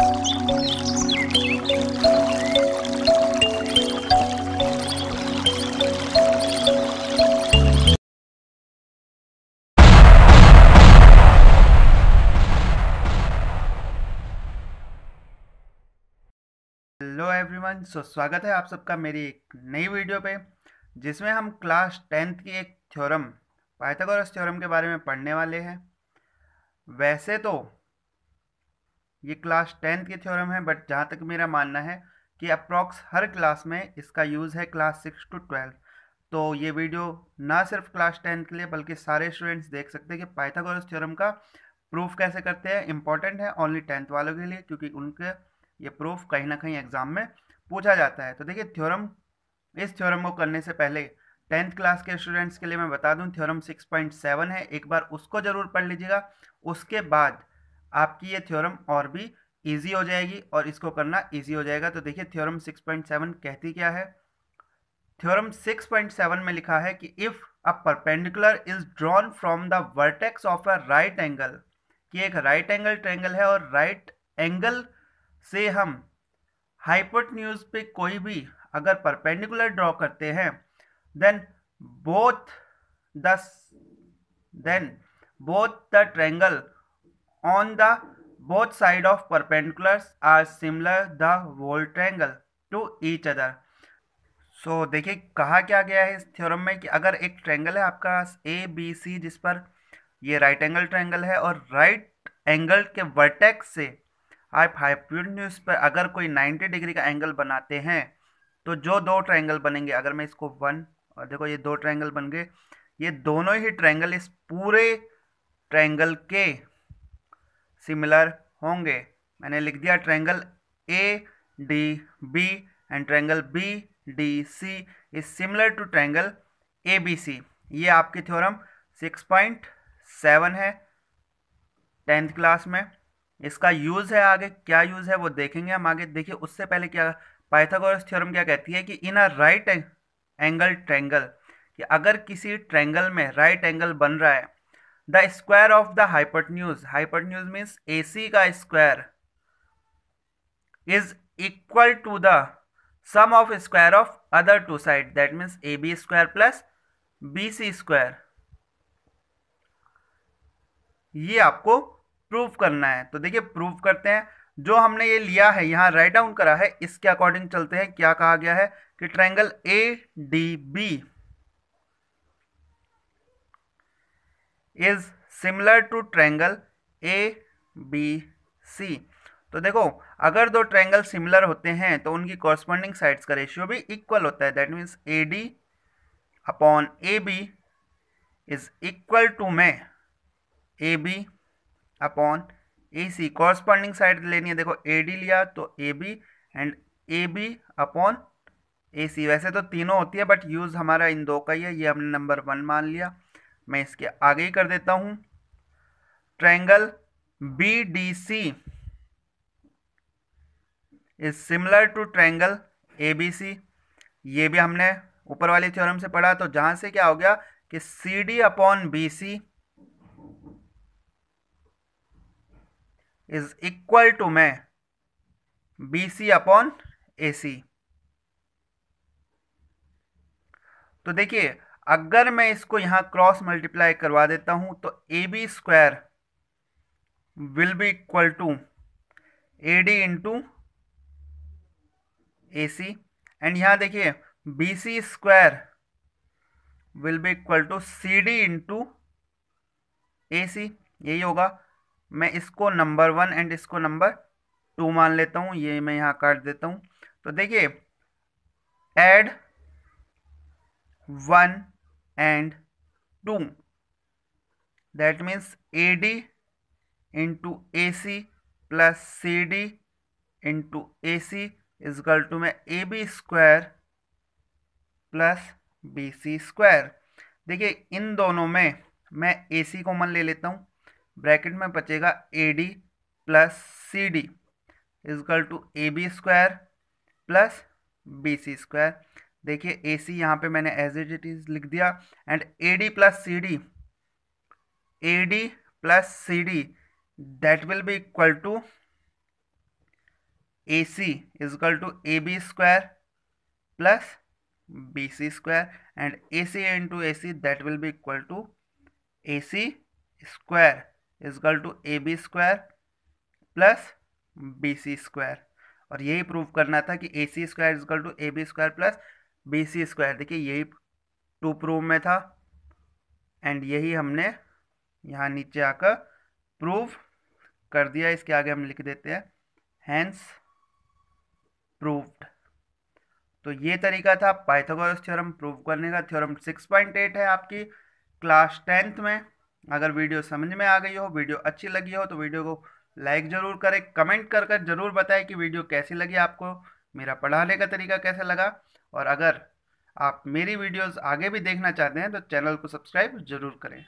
hello everyone so स्वागत है आप सबका मेरी एक नई वीडियो पे जिसमें हम क्लास टेंथ की एक थ्योरम पाइथागोरस थ्योरम के बारे में पढ़ने वाले हैं वैसे तो ये क्लास टेंथ के थ्योरम है बट जहाँ तक मेरा मानना है कि अप्रॉक्स हर क्लास में इसका यूज़ है क्लास सिक्स टू ट्वेल्व तो ये वीडियो ना सिर्फ क्लास टेंथ के लिए बल्कि सारे स्टूडेंट्स देख सकते हैं कि पाइथागोरस थ्योरम का प्रूफ कैसे करते हैं इंपॉर्टेंट है ओनली टेंथ वालों के लिए क्योंकि उनके ये प्रूफ कहीं ना कहीं एग्जाम में पूछा जाता है तो देखिए थ्योरम इस थ्योरम को करने से पहले टेंथ क्लास के स्टूडेंट्स के लिए मैं बता दूं थ्योरम 6.7 है एक बार उसको ज़रूर पढ़ लीजिएगा उसके बाद आपकी ये थ्योरम और भी ईजी हो जाएगी और इसको करना ईजी हो जाएगा तो देखिए थ्योरम 6.7 कहती क्या है थ्योरम 6.7 में लिखा है कि if a perpendicular is drawn from the vertex of a right angle कि एक राइट एंगल ट्रेंगल है और राइट एंगल से हम हाइपोट पे कोई भी अगर परपेंडिकुलर ड्रॉ करते हैं then both thus then both the triangle on the both side of perpendiculars are similar the volt angle to each other so so, देखिए कहा क्या गया है इस थ्योरम में कि अगर एक ट्रैंगल है आपका ए बी सी जिस पर ये राइट एंगल ट्रैंगल है और राइट एंगल के वर्टेक्स से आप हाइपोटेन्यूज पर अगर कोई 90 डिग्री का एंगल बनाते हैं तो जो दो ट्रायंगल बनेंगे अगर मैं इसको वन और देखो ये दो ट्रायंगल बन गए ये दोनों ही ट्रायंगल इस पूरे ट्रायंगल के सिमिलर होंगे मैंने लिख दिया triangle A D B and triangle B D C is similar to triangle A B C ये आपकी थ्योरम सिक्स पॉइंट सेवन है टेंथ क्लास में इसका यूज़ है आगे क्या यूज़ है वो देखेंगे हम आगे देखिए उससे पहले क्या पाइथागोरस थ्योरम क्या कहती है कि in a right angle triangle कि अगर किसी ट्रैंगल में राइट right एंगल बन रहा है the square of the hypotenuse means A C का square is equal to the sum of square of other two side that means A B square plus B C square ये आपको proof करना है तो देखिए proof करते हैं जो हमने ये लिया है यहाँ राइट डाउन करा है इसके अकॉर्डिंग चलते हैं क्या कहा गया है कि triangle A D B is similar to triangle A B C तो देखो अगर दो ट्रैंगल सिमिलर होते हैं तो उनकी कॉरस्पॉन्डिंग साइड्स का रेशियो भी इक्वल होता है that means A D upon A B is equal to मै A B upon A C corresponding side लेनी है देखो ए डी लिया तो A B and A B upon A C वैसे तो तीनों होती है बट यूज़ हमारा इन दो का ही है ये हमने नंबर वन मान लिया मैं इसके आगे ही कर देता हूं triangle B D C is similar to triangle A B C ये भी हमने ऊपर वाली थ्योरम से पढ़ा तो जहां से क्या हो गया कि C D upon B C is equal to मैं B C upon A C तो देखिए अगर मैं इसको यहाँ क्रॉस मल्टीप्लाई करवा देता हूँ तो A B square will be equal to A D into A C and यहाँ देखिए B C square will be equal to C D into A C यही होगा मैं इसको नंबर वन एंड इसको नंबर टू मान लेता हूँ ये मैं यहाँ काट देता हूँ तो देखिए add one and two that and 2 that means AD into AC plus CD into AC is equal to में A B square plus B C square देखिए इन दोनों में मैं ए सी कॉमन ले लेता हूँ ब्रैकेट में बचेगा A D plus C D is equal to A B square plus B C square देखिए ए सी यहाँ पे मैंने एज एज इट इज लिख दिया and A D plus C D A D plus C D that will be equal to A C is equal to A B square plus B C square and A C into A C that will be equal to A C square is equal to A B square plus B C square और यही prove करना था कि A C square is equal to A B square plus B C square देखिए यही to prove में था and यही हमने यहाँ नीचे आकर प्रूव कर दिया इसके आगे हम लिख देते हैं हैंस प्रूव्ड तो ये तरीका था पाइथागोरस थ्योरम प्रूव करने का थ्योरम सिक्स पॉइंट एट है आपकी क्लास टेंथ में अगर वीडियो समझ में आ गई हो वीडियो अच्छी लगी हो तो वीडियो को लाइक ज़रूर करें कमेंट कर कर ज़रूर बताएं कि वीडियो कैसी लगी आपको मेरा पढ़ाने का तरीका कैसा लगा और अगर आप मेरी वीडियोस आगे भी देखना चाहते हैं तो चैनल को सब्सक्राइब ज़रूर करें